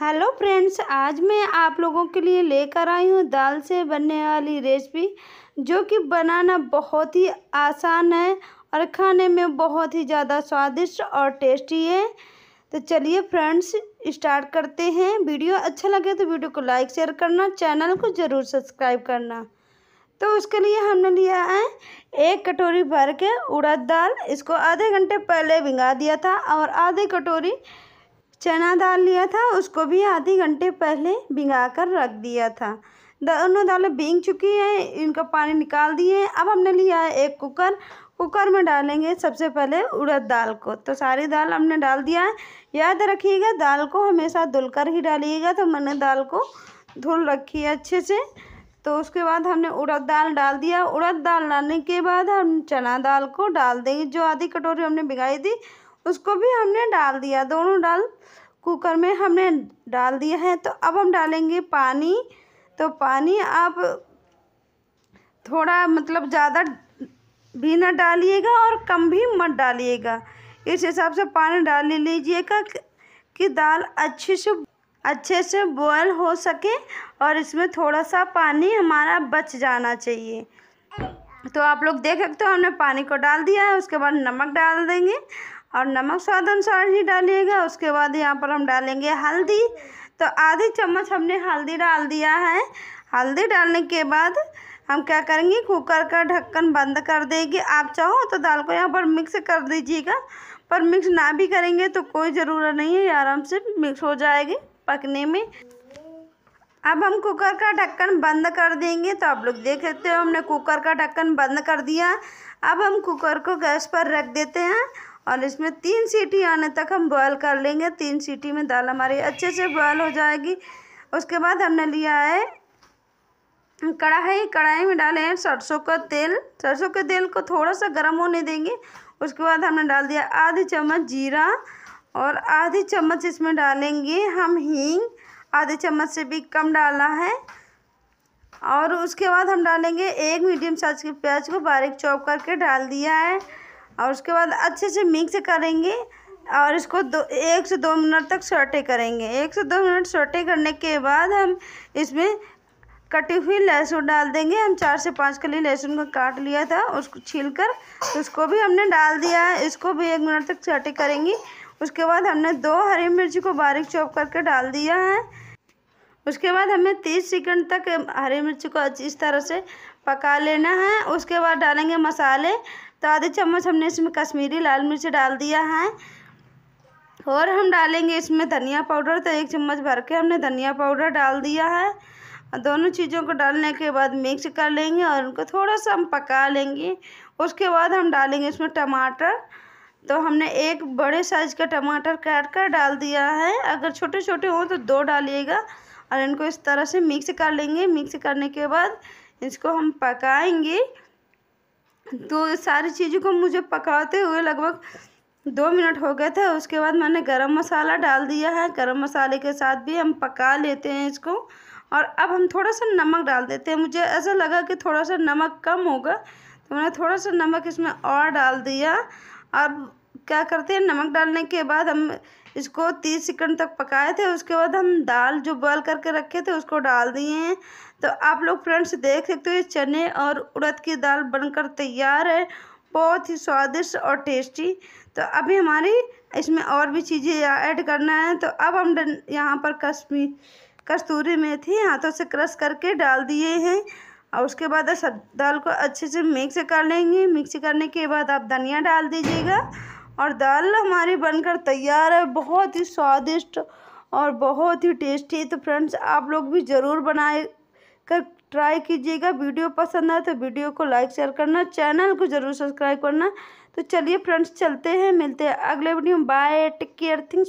hello friends आज मैं आप लोगों के लिए लेकर आई हूँ दाल से बनने वाली रेसिपी जो कि बनाना बहुत ही आसान है और खाने में बहुत ही ज़्यादा स्वादिष्ट और टेस्टी है तो चलिए फ्रेंड्स स्टार्ट करते हैं वीडियो अच्छा लगे तो वीडियो को लाइक शेयर करना चैनल को ज़रूर सब्सक्राइब करना तो उसके लिए हमने लिया है एक कटोरी भर के उड़द दाल इसको आधे घंटे पहले भिंगा दिया था और आधे कटोरी चना दाल लिया था उसको भी आधे घंटे पहले भिंगा कर रख दिया था दोनों दालें भींग चुकी हैं इनका पानी निकाल दिए अब हमने लिया है एक कुकर कुकर में डालेंगे सबसे पहले उड़द दाल को तो सारी दाल हमने डाल दिया है याद रखिएगा दाल को हमेशा धुलकर ही डालिएगा तो मैंने दाल को धुल रखी है अच्छे से तो उसके बाद हमने उड़द दाल डाल दिया उड़द दाल डालने के बाद हम चना दाल को डाल देंगे जो आधी कटोरी हमने भिगाई थी उसको भी हमने डाल दिया दोनों डाल कुकर में हमने डाल दिया है तो अब हम डालेंगे पानी तो पानी आप थोड़ा मतलब ज़्यादा भी ना डालिएगा और कम भी मत डालिएगा इस हिसाब से पानी डाल लीजिएगा कि दाल अच्छे से अच्छे से बॉयल हो सके और इसमें थोड़ा सा पानी हमारा बच जाना चाहिए तो आप लोग देख सकते हो हमने पानी को डाल दिया है उसके बाद नमक डाल देंगे और नमक स्वाद अनुसार ही डालिएगा उसके बाद यहाँ पर हम डालेंगे हल्दी तो आधी चम्मच हमने हल्दी डाल दिया है हल्दी डालने के बाद हम क्या करेंगे कुकर का ढक्कन बंद कर देंगे आप चाहो तो दाल को यहाँ पर मिक्स कर दीजिएगा पर मिक्स ना भी करेंगे तो कोई ज़रूरत नहीं है आराम से मिक्स हो जाएगी पकने में अब हम कुकर का ढक्कन बंद कर देंगे तो आप लोग देख सकते हो हमने कुकर का ढक्कन बंद कर दिया अब हम कुकर को गैस पर रख देते हैं और इसमें तीन सीटी आने तक हम बॉयल कर लेंगे तीन सीटी में दाल हमारी अच्छे से बॉयल हो जाएगी उसके बाद हमने लिया है कढ़ाई कढ़ाई में डाले हैं सरसों का तेल सरसों के तेल को थोड़ा सा गर्म होने देंगे उसके बाद हमने डाल दिया आधी चम्मच जीरा और आधी चम्मच इसमें डालेंगे हम हींग आधे चम्मच से भी कम डाला है और उसके बाद हम डालेंगे एक मीडियम साइज के प्याज को बारीक चॉप करके डाल दिया है और उसके बाद अच्छे से मिक्स करेंगे और इसको दो एक से दो मिनट तक सोटे करेंगे एक से दो मिनट सोटे करने के बाद हम इसमें कटी हुई लहसुन डाल देंगे हम चार से पाँच कली लहसुन को काट लिया था उसको छील कर उसको भी हमने डाल दिया है इसको भी एक मिनट तक सोटे करेंगे उसके बाद हमने दो हरी मिर्ची को बारीक चॉप करके डाल दिया है उसके बाद हमें तीस सेकंड तक हरी मिर्ची को अच्छी इस तरह से पका लेना है उसके बाद डालेंगे मसाले तो आधे चम्मच हमने इसमें कश्मीरी लाल मिर्च डाल दिया है और हम डालेंगे इसमें धनिया पाउडर तो एक चम्मच भर के हमने धनिया पाउडर डाल दिया है दोनों चीज़ों को डालने के बाद मिक्स कर लेंगे और उनको थोड़ा सा हम पका लेंगे उसके बाद हम डालेंगे इसमें टमाटर तो हमने एक बड़े साइज का टमाटर काट कर डाल दिया है अगर छोटे छोटे हों तो दो डालिएगा और इनको इस तरह से मिक्स कर लेंगे मिक्स करने के बाद इसको हम पकाएंगे तो सारी चीज़ों को मुझे पकाते हुए लगभग दो मिनट हो गए थे उसके बाद मैंने गरम मसाला डाल दिया है गरम मसाले के साथ भी हम पका लेते हैं इसको और अब हम थोड़ा सा नमक डाल देते हैं मुझे ऐसा लगा कि थोड़ा सा नमक कम होगा तो मैंने थोड़ा सा नमक इसमें और डाल दिया अब क्या करते हैं नमक डालने के बाद हम इसको तीस सेकंड तक पकाए थे उसके बाद हम दाल जो बॉयल करके रखे थे उसको डाल दिए हैं तो आप लोग फ्रेंड्स देख सकते हो ये चने और उड़द की दाल बनकर तैयार है बहुत ही स्वादिष्ट और टेस्टी तो अभी हमारी इसमें और भी चीज़ें ऐड करना है तो अब हम यहाँ पर कश्मीर कस्तूरी मेथी हाथों से क्रश करके डाल दिए हैं और उसके बाद सब दाल को अच्छे से मिक्स कर लेंगे मिक्स करने के बाद आप धनिया डाल दीजिएगा और दाल हमारी बनकर तैयार है बहुत ही स्वादिष्ट और बहुत ही टेस्टी तो फ्रेंड्स आप लोग भी ज़रूर बनाए कर ट्राई कीजिएगा वीडियो पसंद आए तो वीडियो को लाइक शेयर करना चैनल को ज़रूर सब्सक्राइब करना तो चलिए फ्रेंड्स चलते हैं मिलते हैं अगले वीडियो में बाय टेक केयर थिंग्स